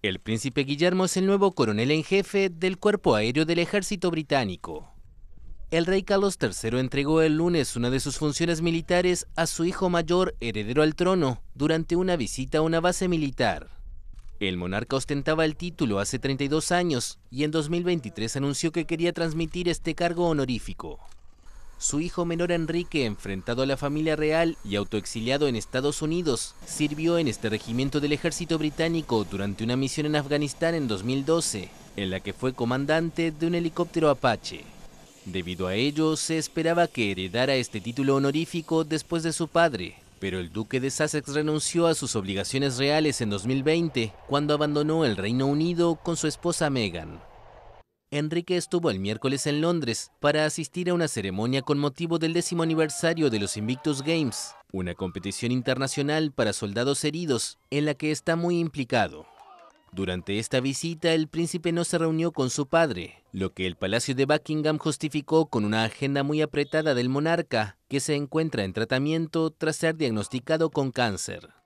El príncipe Guillermo es el nuevo coronel en jefe del Cuerpo Aéreo del Ejército Británico. El rey Carlos III entregó el lunes una de sus funciones militares a su hijo mayor, heredero al trono, durante una visita a una base militar. El monarca ostentaba el título hace 32 años y en 2023 anunció que quería transmitir este cargo honorífico su hijo menor Enrique, enfrentado a la familia real y autoexiliado en Estados Unidos, sirvió en este regimiento del ejército británico durante una misión en Afganistán en 2012, en la que fue comandante de un helicóptero Apache. Debido a ello, se esperaba que heredara este título honorífico después de su padre, pero el duque de Sussex renunció a sus obligaciones reales en 2020, cuando abandonó el Reino Unido con su esposa Meghan. Enrique estuvo el miércoles en Londres para asistir a una ceremonia con motivo del décimo aniversario de los Invictus Games, una competición internacional para soldados heridos en la que está muy implicado. Durante esta visita, el príncipe no se reunió con su padre, lo que el Palacio de Buckingham justificó con una agenda muy apretada del monarca, que se encuentra en tratamiento tras ser diagnosticado con cáncer.